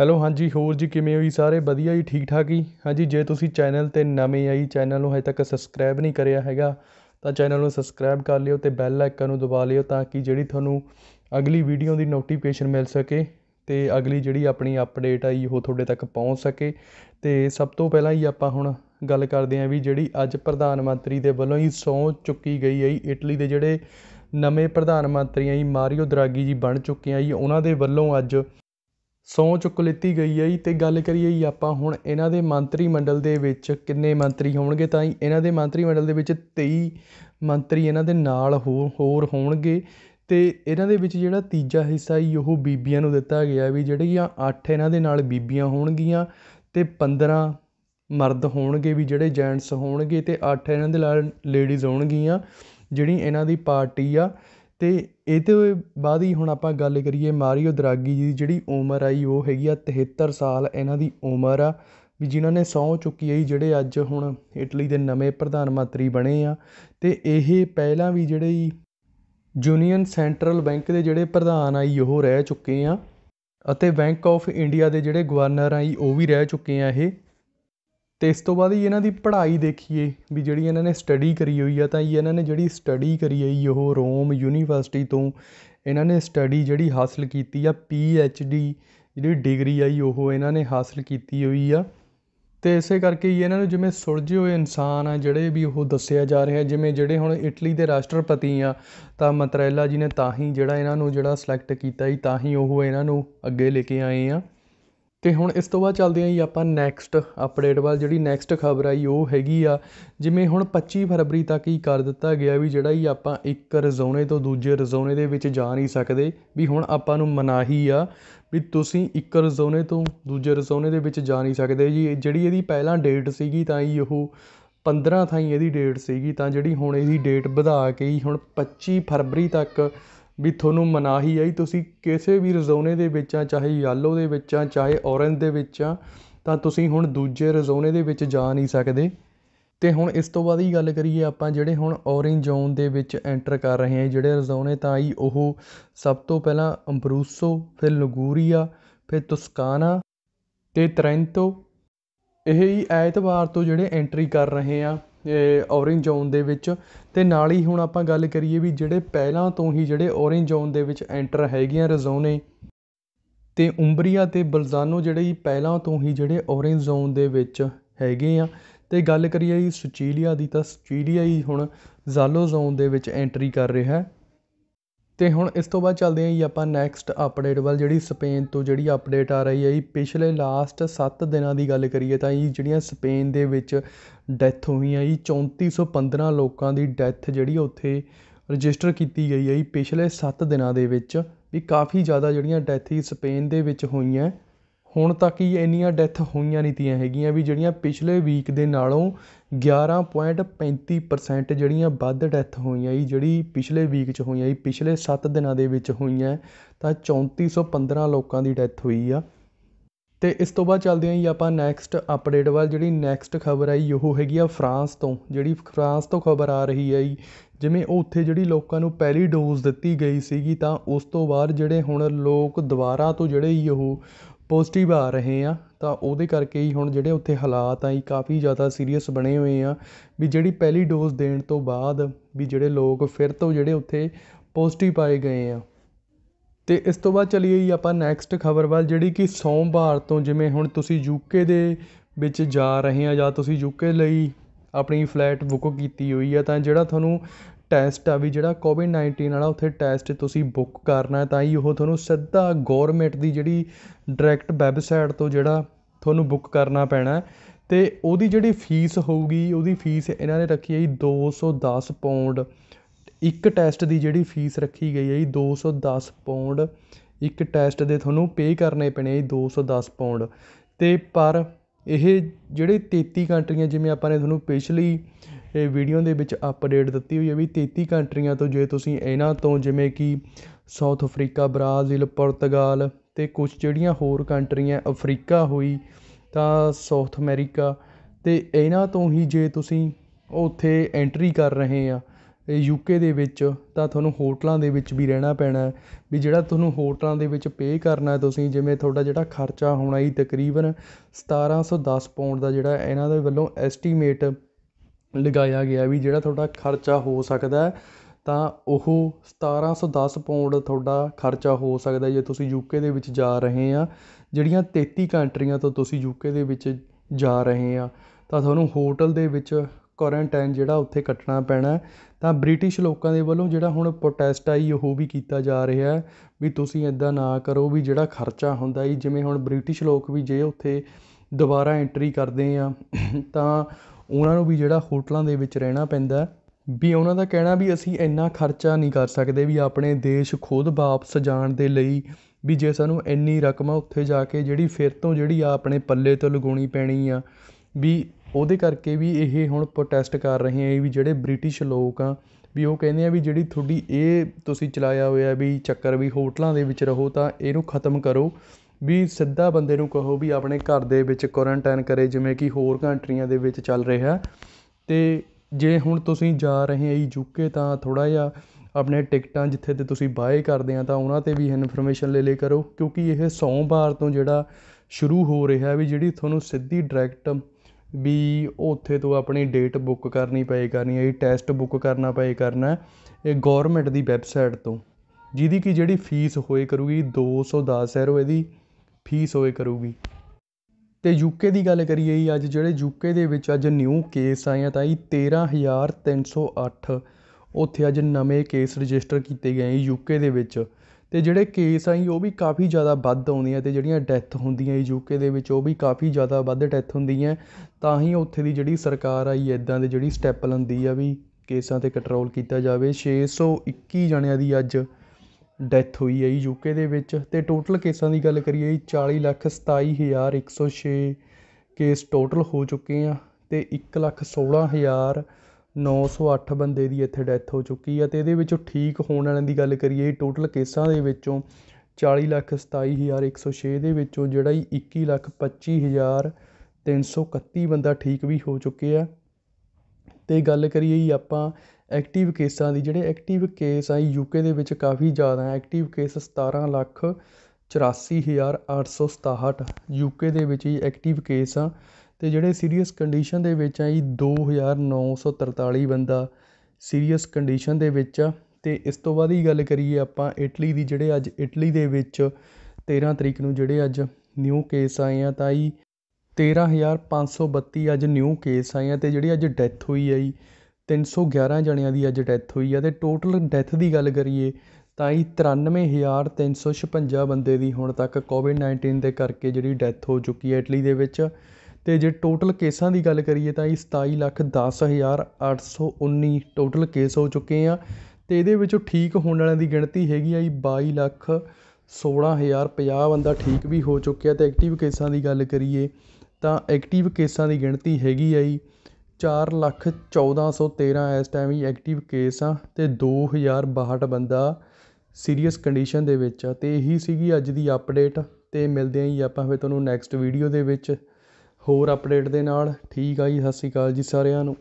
hello ਹਾਂਜੀ ਹੋਰ ਜੀ ਕਿਵੇਂ ਹੋ ਜੀ ਸਾਰੇ ਵਧੀਆ ਜੀ ਠੀਕ ਠਾਕ ਹੀ ਹਾਂਜੀ ਜੇ ਤੁਸੀਂ ਚੈਨਲ 'ਤੇ ਨਵੇਂ ਆਈ ਚੈਨਲ ਨੂੰ ਹਜੇ ਤੱਕ ਸਬਸਕ੍ਰਾਈਬ ਨਹੀਂ ਕਰਿਆ ਹੈਗਾ ਤਾਂ ਚੈਨਲ ਨੂੰ ਸਬਸਕ੍ਰਾਈਬ ਕਰ ਲਿਓ ਤੇ ਬੈਲ ਆਈਕਨ ਨੂੰ ਦਬਾ ਲਿਓ ਤਾਂ ਕਿ ਜਿਹੜੀ ਤੁਹਾਨੂੰ ਅਗਲੀ ਵੀਡੀਓ ਦੀ ਨੋਟੀਫਿਕੇਸ਼ਨ ਮਿਲ ਸਕੇ ਤੇ ਅਗਲੀ ਜਿਹੜੀ ਆਪਣੀ ਅਪਡੇਟ ਆਈ ਉਹ ਤੁਹਾਡੇ ਤੱਕ ਪਹੁੰਚ ਸਕੇ ਤੇ ਸਭ ਤੋਂ ਪਹਿਲਾਂ ਹੀ ਆਪਾਂ ਹੁਣ ਗੱਲ ਕਰਦੇ ਹਾਂ ਵੀ ਜਿਹੜੀ ਅੱਜ ਪ੍ਰਧਾਨ ਮੰਤਰੀ ਦੇ ਵੱਲੋਂ ਹੀ ਸੌਂ ਚੁੱਕੀ ਗਈ ਹੈ ਇਟਲੀ ਦੇ ਜਿਹੜੇ ਨਵੇਂ ਪ੍ਰਧਾਨ ਮੰਤਰੀ ਆਈ ਮਾਰੀਓ ਦਰਾਗੀ ਜੀ ਬਣ ਚੁੱਕੇ ਆਂ ਜੀ ਉਹਨਾਂ ਦੇ ਵੱਲੋਂ ਅੱਜ ਸਹੁੰ ਚੁੱਕ ਲਿੱਤੀ ਗਈ ਹੈ ਜੀ ਅਤੇ ਗੱਲ ਕਰੀਏ ਜੀ ਆਪਾਂ ਹੁਣ ਇਹਨਾਂ ਦੇ ਮੰਤਰੀ ਮੰਡਲ ਦੇ ਵਿੱਚ ਕਿੰਨੇ ਮੰਤਰੀ ਹੋਣਗੇ ਤਾਂ ਜੀ ਇਹਨਾਂ ਦੇ ਮੰਤਰੀ ਮੰਡਲ ਦੇ ਵਿੱਚ ਤੇਈ ਮੰਤਰੀ ਇਹਨਾਂ ਦੇ ਨਾਲ ਹੋ ਹੋਰ ਹੋਣਗੇ ਅਤੇ ਇਹਨਾਂ ਦੇ ਵਿੱਚ ਜਿਹੜਾ ਤੀਜਾ ਹਿੱਸਾ ਜੀ ਉਹ ਬੀਬੀਆਂ ਨੂੰ ਦਿੱਤਾ ਗਿਆ ਵੀ ਜਿਹੜੀਆਂ ਅੱਠ ਇਹਨਾਂ ਦੇ ਨਾਲ ਬੀਬੀਆਂ ਹੋਣਗੀਆਂ ਅਤੇ ਪੰਦਰਾਂ ਮਰਦ ਹੋਣਗੇ ਵੀ ਜਿਹੜੇ ਜੈਂਟਸ ਹੋਣਗੇ ਅਤੇ ਅੱਠ ਇਹਨਾਂ ਦੇ ਨਾਲ ਲੇਡੀਜ਼ ਹੋਣਗੀਆਂ ਜਿਹੜੀ ਇਹਨਾਂ ਦੀ ਪਾਰਟੀ ਆ ਅਤੇ ਇਹ ਬਾਅਦ ਹੀ ਹੁਣ ਆਪਾਂ ਗੱਲ ਕਰੀਏ ਮਾਰੀਓ ਦਰਾਗੀ ਜੀ ਦੀ ਜਿਹੜੀ ਉਮਰ ਆਈ ਉਹ ਹੈਗੀ ਆ 73 ਸਾਲ ਇਹਨਾਂ ਦੀ ਉਮਰ ਆ ਵੀ ਜਿਨ੍ਹਾਂ ਨੇ ਸੌ ਚੁੱਕੀ ਹੈ ਜਿਹੜੇ ਅੱਜ ਹੁਣ ਇਟਲੀ ਦੇ ਨਵੇਂ ਪ੍ਰਧਾਨ ਮੰਤਰੀ ਬਣੇ ਆ ਤੇ ਇਹ ਪਹਿਲਾਂ ਵੀ ਜਿਹੜੇ ਜੂਨੀਅਨ ਯੂਨੀਅਨ ਸੈਂਟਰਲ ਬੈਂਕ ਦੇ ਜਿਹੜੇ ਪ੍ਰਧਾਨ ਆਈ ਉਹ ਰਹਿ ਚੁੱਕੇ ਆ ਅਤੇ ਬੈਂਕ ਆਫ ਇੰਡੀਆ ਦੇ ਜਿਹੜੇ ਗਵਰਨਰ ਆਈ ਉਹ ਵੀ ਰਹਿ ਚੁੱਕੇ ਆ ਇਹ ਤੇ ਇਸ ਤੋਂ ਬਾਅਦ ਹੀ ਇਹਨਾਂ ਦੀ ਪੜ੍ਹਾਈ ਦੇਖੀਏ ਵੀ ਜਿਹੜੀ ਇਹਨਾਂ ਨੇ ਸਟੱਡੀ ਕਰੀ ਹੋਈ ਆ ਤਾਂ ਇਹਨਾਂ ਨੇ ਜਿਹੜੀ ਸਟੱਡੀ ਕਰੀ ਹੈ ਉਹ ਰੋਮ ਯੂਨੀਵਰਸਿਟੀ ਤੋਂ ਇਹਨਾਂ ਨੇ ਸਟੱਡੀ ਜਿਹੜੀ ਹਾਸਲ ਕੀਤੀ ਆ ਪੀ ਐਚ ਡੀ ਜਿਹੜੀ ਡਿਗਰੀ ਆਈ ਉਹ ਇਹਨਾਂ ਨੇ ਹਾਸਲ ਕੀਤੀ ਹੋਈ ਆ ਤੇ ਇਸੇ ਕਰਕੇ ਹੀ ਇਹਨਾਂ ਨੂੰ ਜਿਵੇਂ ਸੁਲਝੇ ਹੋਏ ਇਨਸਾਨ ਆ ਜਿਹੜੇ ਵੀ ਉਹ ਦੱਸਿਆ ਜਾ ਰਿਹਾ ਜਿਵੇਂ ਜਿਹੜੇ ਹੁਣ ਇਟਲੀ ਦੇ ਰਾਸ਼ਟਰਪਤੀ ਆ ਤਾਂ ਮਤਰੇਲਾ ਜੀ ਨੇ ਤਾਂ ਹੀ ਜਿਹੜਾ ਇਹਨਾਂ ਨੂੰ ਜਿਹੜਾ ਸਿਲੈਕਟ ਕੀਤਾ ਹੀ ਤਾਂ ਹੀ ਉਹ ਇਹਨਾਂ ਨੂੰ ਅੱਗੇ ਲੈ ਕੇ ਆਏ ਆ ਤੇ ਹੁਣ ਇਸ ਤੋਂ ਬਾਅਦ ਚੱਲਦੇ ਆਂ ਜੀ ਆਪਾਂ ਨੈਕਸਟ ਅਪਡੇਟ ਵੱਲ ਜਿਹੜੀ ਨੈਕਸਟ ਖਬਰ ਆਈ ਉਹ ਹੈਗੀ ਆ ਜਿਵੇਂ ਹੁਣ 25 ਫਰਵਰੀ ਤੱਕ ਹੀ ਕਰ ਦਿੱਤਾ ਗਿਆ ਵੀ ਜਿਹੜਾ ਹੀ ਆਪਾਂ ਇੱਕ ਰਜ਼ੋਨੇ ਤੋਂ ਦੂਜੇ ਰਜ਼ੋਨੇ ਦੇ ਵਿੱਚ ਜਾ ਨਹੀਂ ਸਕਦੇ ਵੀ ਹੁਣ ਆਪਾਂ ਨੂੰ ਮਨਾਹੀ ਆ ਵੀ ਤੁਸੀਂ ਇੱਕ ਰਜ਼ੋਨੇ ਤੋਂ ਦੂਜੇ ਰਜ਼ੋਨੇ ਦੇ ਵਿੱਚ ਜਾ ਨਹੀਂ ਸਕਦੇ ਜੀ ਜਿਹੜੀ ਇਹਦੀ ਪਹਿਲਾਂ ਡੇਟ ਸੀਗੀ ਤਾਂ ਹੀ ਉਹ 15 ਥਾਈ ਇਹਦੀ ਡੇਟ ਸੀਗੀ ਤਾਂ ਜਿਹੜੀ ਹੁਣ ਇਹਦੀ ਡੇਟ ਵਧਾ ਕੇ ਹੀ ਹੁਣ 25 ਫਰਵਰੀ ਤੱਕ ਵੀ ਤੁਹਾਨੂੰ ਮਨਾਹੀ ਹੈ ਤੁਸੀਂ ਕਿਸੇ ਵੀ ਰਜ਼ੋਨੇ ਦੇ ਵਿੱਚ ਆ ਚਾਹੇ ਯੈਲੋ ਦੇ ਵਿੱਚ ਆ ਚਾਹੇ ਔਰੇਂਜ ਦੇ ਵਿੱਚ ਆ ਤਾਂ ਤੁਸੀਂ ਹੁਣ ਦੂਜੇ ਰਜ਼ੋਨੇ ਦੇ ਵਿੱਚ ਜਾ ਨਹੀਂ ਸਕਦੇ ਤੇ ਹੁਣ ਇਸ ਤੋਂ ਬਾਅਦ ਹੀ ਗੱਲ ਕਰੀਏ ਆਪਾਂ ਜਿਹੜੇ ਹੁਣ ਔਰੇਂਜ ਜ਼ੋਨ ਦੇ ਵਿੱਚ ਐਂਟਰ ਕਰ ਰਹੇ ਹਾਂ ਜਿਹੜੇ ਰਜ਼ੋਨੇ ਤਾਂ ਆਈ ਉਹ ਸਭ ਤੋਂ ਪਹਿਲਾਂ ਅੰਬਰੂਸੋ ਫਿਰ ਲਗੂਰੀਆ ਫਿਰ ਤੁਸਕਾਨਾ ਤੇ ਤਰੈਂਤੋ ਇਹ ਹੀ ਐਤਵਾਰ ਤੋਂ ਜਿਹੜੇ ਐਂਟਰੀ ਕਰ ਰਹੇ ਆ ਔਰੇਂਜ ਜ਼ੋਨ ਦੇ ਵਿੱਚ ਅਤੇ ਨਾਲ ਹੀ ਹੁਣ ਆਪਾਂ ਗੱਲ ਕਰੀਏ ਵੀ ਜਿਹੜੇ ਪਹਿਲਾਂ ਤੋਂ ਹੀ ਜਿਹੜੇ ਔਰੇਂਜ ਜ਼ੋਨ ਦੇ ਵਿੱਚ ਐਂਟਰ ਹੈਗੀਆਂ ਰਜ਼ੋਨੇ ਅਤੇ ਉੰਬਰੀਆ ਅਤੇ ਬਲਜ਼ਾਨੋ ਜਿਹੜੇ ਜੀ ਪਹਿਲਾਂ ਤੋਂ ਹੀ ਜਿਹੜੇ ਔਰੇਂਜ ਜ਼ੋਨ ਦੇ ਵਿੱਚ ਹੈਗੇ ਆ ਅਤੇ ਗੱਲ ਕਰੀਏ ਜੀ ਦੀ ਤਾਂ ਸੁਚੀਲੀਆ ਹੀ ਹੁਣ ਜ਼ਾਲੋ ਜ਼ੋਨ ਦੇ ਵਿੱਚ ਐਂਟਰੀ ਕਰ ਰਿਹਾ ਤੇ ਹੁਣ ਇਸ ਤੋਂ ਬਾਅਦ ਚੱਲਦੇ ਹਾਂ ਜੀ ਆਪਾਂ ਨੈਕਸਟ ਅਪਡੇਟ ਵੱਲ ਜਿਹੜੀ ਸਪੇਨ ਤੋਂ ਜਿਹੜੀ ਅਪਡੇਟ ਆ ਰਹੀ ਹੈ ਜੀ ਪਿਛਲੇ ਲਾਸਟ 7 ਦਿਨਾਂ ਦੀ ਗੱਲ ਕਰੀਏ ਤਾਂ ਜੀ ਜਿਹੜੀਆਂ ਸਪੇਨ ਦੇ ਵਿੱਚ ਡੈਥ ਹੋਈਆਂ ਜੀ 3415 ਲੋਕਾਂ ਦੀ ਡੈਥ ਜਿਹੜੀ ਉੱਥੇ ਰਜਿਸਟਰ ਕੀਤੀ ਗਈ ਹੈ ਜੀ ਪਿਛਲੇ 7 ਦਿਨਾਂ ਦੇ ਵਿੱਚ ਵੀ ਕਾਫੀ ਜ਼ਿਆਦਾ ਜਿਹੜੀਆਂ ਡੈਥ ਹੀ ਸਪੇਨ ਦੇ ਵਿੱਚ ਹੋਈਆਂ ਹੁਣ ਤੱਕ ਹੀ ਇੰਨੀਆਂ ਡੈਥ ਹੋਈਆਂ ਨਹੀਂ ਤੀਆਂ ਹੈਗੀਆਂ ਵੀ ਜਿਹੜੀਆਂ ਪਿਛਲੇ ਵੀਕ ਦੇ ਨਾਲੋਂ 11.35% ਜਿਹੜੀਆਂ ਵੱਧ ਡੈਥ ਹੋਈਆਂ ਈ ਜਿਹੜੀ ਪਿਛਲੇ ਵੀਕ 'ਚ ਹੋਈਆਂ ਈ ਪਿਛਲੇ 7 ਦਿਨਾਂ ਦੇ ਵਿੱਚ ਹੋਈਆਂ ਤਾਂ 3415 ਲੋਕਾਂ ਦੀ ਡੈਥ ਹੋਈ ਆ ਤੇ ਇਸ ਤੋਂ ਬਾਅਦ ਚੱਲਦੇ ਆਂ ਜੀ ਆਪਾਂ ਨੈਕਸਟ ਅਪਡੇਟ ਵੱਲ ਜਿਹੜੀ ਨੈਕਸਟ ਖਬਰ ਆਈ ਉਹ ਹੈਗੀ ਆ ਫਰਾਂਸ ਤੋਂ ਜਿਹੜੀ ਫਰਾਂਸ ਤੋਂ ਖਬਰ ਆ ਰਹੀ ਹੈ ਜੀ ਜਿਵੇਂ ਉੱਥੇ ਜਿਹੜੀ ਲੋਕਾਂ ਨੂੰ ਪਹਿਲੀ ਡੋਜ਼ ਦਿੱਤੀ ਗਈ ਸੀਗੀ ਤਾਂ ਉਸ ਤੋਂ ਬਾਅਦ ਜਿਹੜੇ ਹੁਣ ਲੋਕ ਦੁਬਾਰਾ ਤੋਂ ਜਿਹੜੇ ਹੀ ਉਹ ਪੋਜ਼ੀਟਿਵ ਆ ਰਹੇ ਆ ਤਾਂ ਉਹਦੇ ਕਰਕੇ ਹੀ ਹੁਣ ਜਿਹੜੇ ਉੱਥੇ ਹਾਲਾਤ ਆ ਜੀ ਕਾਫੀ ਜ਼ਿਆਦਾ ਸੀਰੀਅਸ ਬਣੇ ਹੋਏ ਆ ਵੀ ਜਿਹੜੀ ਪਹਿਲੀ ਡੋਜ਼ ਦੇਣ ਤੋਂ ਬਾਅਦ ਵੀ ਜਿਹੜੇ ਲੋਕ ਫਿਰ ਤੋਂ ਜਿਹੜੇ ਉੱਥੇ ਪੋਜ਼ੀਟਿਵ ਪਾਏ ਗਏ ਆ ਤੇ ਇਸ ਤੋਂ ਬਾਅਦ ਚਲੀਏ ਜੀ ਆਪਾਂ ਨੈਕਸਟ ਖਬਰ ਵੱਲ ਜਿਹੜੀ ਕਿ ਸੋਮਵਾਰ ਤੋਂ ਜਿਵੇਂ ਹੁਣ ਤੁਸੀਂ ਯੂਕੇ ਦੇ ਵਿੱਚ ਜਾ ਰਹੇ ਆ ਜਾਂ ਤੁਸੀਂ ਯੂਕੇ ਲਈ ਆਪਣੀ ਫਲਾਈਟ ਬੁੱਕ ਕੀਤੀ ਹੋਈ ਆ ਤਾਂ ਜਿਹੜਾ ਤੁਹਾਨੂੰ ਟੈਸਟ ਆ ਵੀ ਜਿਹੜਾ ਕੋਵਿਡ 19 ਵਾਲਾ ਉੱਥੇ ਟੈਸਟ ਤੁਸੀਂ ਬੁੱਕ ਕਰਨਾ ਤਾਂ ਹੀ ਉਹ ਤੁਹਾਨੂੰ ਸਿੱਧਾ ਗਵਰਨਮੈਂਟ ਦੀ ਜਿਹੜੀ ਡਾਇਰੈਕਟ ਵੈਬਸਾਈਟ ਤੋਂ ਜਿਹੜਾ ਤੁਹਾਨੂੰ ਬੁੱਕ ਕਰਨਾ ਪੈਣਾ ਤੇ ਉਹਦੀ ਜਿਹੜੀ ਫੀਸ ਹੋਊਗੀ ਉਹਦੀ ਫੀਸ ਇਹਨਾਂ ਨੇ ਰੱਖੀ ਹੈ ਜੀ ਦੋ ਪੌਂਡ ਇੱਕ ਟੈਸਟ ਦੀ ਜਿਹੜੀ ਫੀਸ ਰੱਖੀ ਗਈ ਹੈ ਜੀ ਦੋ ਪੌਂਡ ਇੱਕ ਟੈਸਟ ਦੇ ਤੁਹਾਨੂੰ ਪੇ ਕਰਨੇ ਪੈਣੇ ਜੀ ਦੋ ਸੌ ਪੌਂਡ ਪਰ ਇਹ ਜਿਹੜੇ 33 ਕੰਟਰੀਆਂ ਜਿਵੇਂ ਆਪਾਂ ਨੇ ਤੁਹਾਨੂੰ ਪਿਛਲੀ ਇਹ ਵੀਡੀਓ ਦੇ ਵਿੱਚ ਅਪਡੇਟ ਦਿੱਤੀ ਹੋਈ ਹੈ ਵੀ ਤੇਤੀ ਕੰਟਰੀਆਂ ਤੋਂ ਜੇ ਤੁਸੀਂ ਇਹਨਾਂ ਤੋਂ ਜਿਵੇਂ ਕਿ ਸਾਊਥ ਅਫਰੀਕਾ ਬ੍ਰਾਜ਼ੀਲ ਪੁਰਤਗਾਲ ਅਤੇ ਕੁਛ ਜਿਹੜੀਆਂ ਹੋਰ ਕੰਟਰੀਆਂ ਅਫਰੀਕਾ ਹੋਈ ਤਾਂ ਸਾਊਥ ਅਮੈਰੀਕਾ ਅਤੇ ਇਹਨਾਂ ਤੋਂ ਹੀ ਜੇ ਤੁਸੀਂ ਉੱਥੇ ਐਂਟਰੀ ਕਰ ਰਹੇ ਆ ਯੂਕੇ ਦੇ ਵਿੱਚ ਤਾਂ ਤੁਹਾਨੂੰ ਹੋਟਲਾਂ ਦੇ ਵਿੱਚ ਵੀ ਰਹਿਣਾ ਪੈਣਾ ਵੀ ਜਿਹੜਾ ਤੁਹਾਨੂੰ ਹੋਟਲਾਂ ਦੇ ਵਿੱਚ ਪੇ ਕਰਨਾ ਤੁਸੀਂ ਜਿਵੇਂ ਤੁਹਾਡਾ ਜਿਹੜਾ ਖਰਚਾ ਹੋਣਾ ਜੀ ਤਕਰੀਬਨ ਸਤਾਰ੍ਹਾਂ ਸੌ ਦਸ ਪਾਉਂਡ ਦਾ ਜਿਹੜਾ ਇਹਨਾਂ ਦੇ ਵੱਲੋਂ ਐਸਟੀਮੇਟ ਲਗਾਇਆ ਗਿਆ ਵੀ ਜਿਹੜਾ ਤੁਹਾਡਾ ਖਰਚਾ ਹੋ ਸਕਦਾ ਤਾਂ ਉਹ 1710 ਪਾਉਂਡ ਪੌਂਡ ਤੁਹਾਡਾ ਖਰਚਾ ਹੋ ਸਕਦਾ ਜੇ ਤੁਸੀਂ ਯੂਕੇ ਦੇ ਵਿੱਚ ਜਾ ਰਹੇ ਆ ਜਿਹੜੀਆਂ 33 ਕੰਟਰੀਆਂ ਤੋਂ ਤੁਸੀਂ ਯੂਕੇ ਦੇ ਵਿੱਚ ਜਾ ਰਹੇ ਆ ਤਾਂ ਤੁਹਾਨੂੰ ਹੋਟਲ ਦੇ ਵਿੱਚ ਕੁਆਰੰਟਾਈਨ ਜਿਹੜਾ ਉੱਥੇ ਕੱਟਣਾ ਪੈਣਾ ਤਾਂ ਬ੍ਰਿਟਿਸ਼ ਲੋਕਾਂ ਦੇ ਵੱਲੋਂ ਜਿਹੜਾ ਹੁਣ ਪ੍ਰੋਟੈਸਟ ਆਈ ਉਹ ਵੀ ਕੀਤਾ ਜਾ ਰਿਹਾ ਵੀ ਤੁਸੀਂ ਇਦਾਂ ਨਾ ਕਰੋ ਵੀ ਜਿਹੜਾ ਖਰਚਾ ਹੁੰਦਾ ਜਿਵੇਂ ਹੁਣ ਬ੍ਰਿਟਿਸ਼ ਲੋਕ ਵੀ ਜੇ ਉੱਥੇ ਦੁਬਾਰਾ ਐਂਟਰੀ ਕਰਦੇ ਆ ਤਾਂ ਉਹਨਾਂ ਨੂੰ ਵੀ ਜਿਹੜਾ ਹੋਟਲਾਂ ਦੇ ਵਿੱਚ ਰਹਿਣਾ ਪੈਂਦਾ ਵੀ ਉਹਨਾਂ ਦਾ ਕਹਿਣਾ ਵੀ ਅਸੀਂ ਇੰਨਾ ਖਰਚਾ ਨਹੀਂ ਕਰ ਸਕਦੇ ਵੀ ਆਪਣੇ ਦੇਸ਼ ਖੁਦ ਵਾਪਸ ਜਾਣ ਦੇ ਲਈ ਵੀ ਜੇ ਸਾਨੂੰ ਇੰਨੀ ਰਕਮ ਉੱਥੇ ਜਾ ਕੇ ਜਿਹੜੀ ਫਿਰ ਤੋਂ ਜਿਹੜੀ ਆ ਆਪਣੇ ਪੱਲੇ ਤੋਂ ਲਗਾਉਣੀ ਪੈਣੀ ਆ ਵੀ ਉਹਦੇ ਕਰਕੇ ਵੀ ਇਹ ਹੁਣ ਪ੍ਰੋਟੈਸਟ ਕਰ ਰਹੇ ਆ ਵੀ ਜਿਹੜੇ ਬ੍ਰਿਟਿਸ਼ ਲੋਕ ਆ ਵੀ ਉਹ ਕਹਿੰਦੇ ਆ ਵੀ ਜਿਹੜੀ ਤੁਹਾਡੀ ਇਹ ਤੁਸੀਂ ਚਲਾਇਆ ਹੋਇਆ ਵੀ ਚੱਕਰ ਵੀ ਹੋਟਲਾਂ ਦੇ ਵਿੱਚ ਰਹੋ ਤਾਂ ਇਹਨੂੰ ਖਤਮ ਕਰੋ ਵੀ ਸਿੱਧਾ ਬੰਦੇ ਨੂੰ ਕਹੋ ਵੀ ਆਪਣੇ ਘਰ ਦੇ ਵਿੱਚ ਕੁਆਰੰਟਾਈਨ ਕਰੇ ਜਿਵੇਂ ਕਿ ਹੋਰ ਕੰਟਰੀਆਂ ਦੇ ਵਿੱਚ ਚੱਲ ਰਿਹਾ ਤੇ ਜੇ ਹੁਣ ਤੁਸੀਂ ਜਾ ਰਹੇ ਹੋ ਯੂਕੇ ਤਾਂ ਥੋੜਾ ਜਿਹਾ ਆਪਣੇ ਟਿਕਟਾਂ ਜਿੱਥੇ 'ਤੇ ਤੁਸੀਂ ਬਾਏ ਕਰਦੇ ਆ ਤਾਂ ਉਹਨਾਂ 'ਤੇ ਵੀ ਇਨਫੋਰਮੇਸ਼ਨ ਲੈ ਲੈ ਕਰੋ ਕਿਉਂਕਿ ਇਹ ਸੋਮਵਾਰ ਤੋਂ ਜਿਹੜਾ ਸ਼ੁਰੂ ਹੋ ਰਿਹਾ ਵੀ ਜਿਹੜੀ ਤੁਹਾਨੂੰ ਸਿੱਧੀ ਡਾਇਰੈਕਟ ਵੀ ਉੱਥੇ ਤੋਂ ਆਪਣੀ ਡੇਟ ਬੁੱਕ ਕਰਨੀ ਪਏ ਕਰਨੀ ਹੈ ਟੈਸਟ ਬੁੱਕ ਕਰਨਾ ਪਏ ਕਰਨਾ ਇਹ ਗਵਰਨਮੈਂਟ ਦੀ ਵੈਬਸਾਈਟ ਤੋਂ ਜਿਹਦੀ ਕਿ ਜਿਹੜੀ ਫੀਸ ਹੋਏ ਕਰੂਗੀ 210 ਰੁਪਏ ਦੀ ਫੀਸ ਹੋਏ ਕਰੂਗੀ ਤੇ ਯੂਕੇ ਦੀ ਗੱਲ ਕਰੀਏ ਜੀ ਅੱਜ ਜਿਹੜੇ ਯੂਕੇ ਦੇ ਵਿੱਚ ਅੱਜ ਨਿਊ ਕੇਸ ਆਏ ਆ ਤਾਂ ਜੀ 13308 ਉੱਥੇ ਅੱਜ ਨਵੇਂ ਕੇਸ ਰਜਿਸਟਰ ਕੀਤੇ ਗਏ ਯੂਕੇ ਦੇ ਵਿੱਚ ਤੇ ਜਿਹੜੇ ਕੇਸ ਆਈ ਉਹ ਵੀ ਕਾਫੀ ਜ਼ਿਆਦਾ ਵੱਧ ਆਉਂਦੀਆਂ ਤੇ ਜਿਹੜੀਆਂ ਡੈਥ ਹੁੰਦੀਆਂ ਯੂਕੇ ਦੇ ਵਿੱਚ ਉਹ ਵੀ ਕਾਫੀ ਜ਼ਿਆਦਾ ਵੱਧ ਡੈਥ ਹੁੰਦੀਆਂ ਤਾਂ ਹੀ ਉੱਥੇ ਦੀ ਜਿਹੜੀ ਸਰਕਾਰ ਆਈ ਇਦਾਂ ਦੇ ਜਿਹੜੀ ਸਟੈਪ ਲੈਂਦੀ ਆ ਵੀ ਕੇਸਾਂ 'ਤੇ ਕੰਟਰੋਲ ਕੀਤਾ ਜਾਵੇ 621 ਜਣਿਆਂ ਦੀ ਅੱਜ ਡੈਥ ਹੋਈ ਹੈ ਯੂਕੇ ਦੇ ਵਿੱਚ ਤੇ ਟੋਟਲ ਕੇਸਾਂ ਦੀ ਗੱਲ ਕਰੀਏ 40 ਲੱਖ 27106 ਕੇਸ ਟੋਟਲ ਹੋ ਚੁੱਕੇ ਆ ਤੇ 1 ਲੱਖ ਸੋਲ੍ਹਾਂ ਹਜ਼ਾਰ ਬੰਦੇ ਦੀ ਇੱਥੇ ਡੈਥ ਹੋ ਚੁੱਕੀ ਆ ਤੇ ਇਹਦੇ ਵਿੱਚੋਂ ਠੀਕ ਹੋਣ ਵਾਲਿਆਂ ਦੀ ਗੱਲ ਕਰੀਏ ਟੋਟਲ ਕੇਸਾਂ ਦੇ ਵਿੱਚੋਂ 40 ਲੱਖ 27106 ਦੇ ਵਿੱਚੋਂ ਜਿਹੜਾ 21 ਲੱਖ ਪੱਚੀ ਹਜ਼ਾਰ ਬੰਦਾ ਠੀਕ ਵੀ ਹੋ ਚੁੱਕੇ ਆ ਗੱਲ ਕਰੀਏ ਜੀ ਆਪਾਂ ਐਕਟਿਵ ਕੇਸਾਂ ਦੀ ਜਿਹੜੇ ਐਕਟਿਵ ਕੇਸ ਆ ਯੂਕੇ ਦੇ ਵਿੱਚ ਕਾਫੀ ਜ਼ਿਆਦਾ ਐਕਟਿਵ ਕੇਸ 17 ਲੱਖ 84867 ਯੂਕੇ ਦੇ ਵਿੱਚ ਹੀ ਐਕਟਿਵ ਕੇਸ ਆ ਤੇ ਜਿਹੜੇ ਸੀਰੀਅਸ ਕੰਡੀਸ਼ਨ ਦੇ ਵਿੱਚ ਆ ਜੀ 2943 ਬੰਦਾ ਸੀਰੀਅਸ ਕੰਡੀਸ਼ਨ ਦੇ ਵਿੱਚ ਆ ਇਸ ਤੋਂ ਬਾਅਦ ਹੀ ਗੱਲ ਕਰੀਏ ਆਪਾਂ ਇਟਲੀ ਦੀ ਜਿਹੜੇ ਅੱਜ ਇਟਲੀ ਦੇ ਵਿੱਚ 13 ਤਰੀਕ ਨੂੰ ਜਿਹੜੇ ਅੱਜ ਨਿਊ ਕੇਸ ਆਏ ਆ ਤਾਂ ਜੀ 13532 ਅੱਜ ਨਿਊ ਕੇਸ ਆਏ ਆ ਤੇ ਜਿਹੜੀ ਅੱਜ ਡੈਥ ਹੋਈ ਆ ਜੀ 311 ਜਣਿਆਂ ਦੀ ਅੱਜ ਡੈਥ ਹੋਈ ਆ ਤੇ ਟੋਟਲ ਡੈਥ ਦੀ ਗੱਲ ਕਰੀਏ ਤਾਂ ਇਹ 93356 ਬੰਦੇ ਦੀ ਹੁਣ ਤੱਕ ਕੋਵਿਡ 19 ਦੇ ਕਰਕੇ ਜਿਹੜੀ ਡੈਥ ਹੋ ਚੁੱਕੀ ਹੈ ਇਟਲੀ ਦੇ ਵਿੱਚ ਤੇ ਜੇ ਟੋਟਲ ਕੇਸਾਂ ਦੀ ਗੱਲ ਕਰੀਏ ਤਾਂ ਇਹ 2710819 ਲੱਖ ਹਜ਼ਾਰ ਟੋਟਲ ਕੇਸ ਹੋ ਚੁੱਕੇ ਆ ਤੇ ਇਹਦੇ ਵਿੱਚੋਂ ਠੀਕ ਹੋਣ ਵਾਲਿਆਂ ਦੀ ਗਿਣਤੀ ਹੈਗੀ ਆ ਜੀ ਲੱਖ 16050 ਬੰਦਾ ਠੀਕ ਵੀ ਹੋ ਚੁੱਕਿਆ ਤੇ ਐਕਟਿਵ ਕੇਸਾਂ ਦੀ ਗੱਲ ਕਰੀਏ ਤਾਂ ਐਕਟਿਵ ਕੇਸਾਂ ਦੀ ਗਿਣਤੀ ਹੈਗੀ ਆ ਜੀ ਚਾਰ ਲੱਖ ਇਸ ਟਾਈਮ ਹੀ ਐਕਟਿਵ ਕੇਸ ਆ ਤੇ 2062 ਬੰਦਾ ਸੀਰੀਅਸ ਕੰਡੀਸ਼ਨ ਦੇ ਵਿੱਚ ਆ ਤੇ ਇਹੀ ਸੀਗੀ ਅੱਜ ਦੀ ਅਪਡੇਟ ਤੇ ਮਿਲਦੇ ਆਂ ਜੀ ਆਪਾਂ ਫੇਰ ਤੁਹਾਨੂੰ ਨੈਕਸਟ ਵੀਡੀਓ ਦੇ ਵਿੱਚ ਹੋਰ ਅਪਡੇਟ ਦੇ ਨਾਲ ਠੀਕ ਆ ਜੀ ਸਤਿ ਸ਼੍ਰੀ ਅਕਾਲ ਜੀ ਸਾਰਿਆਂ ਨੂੰ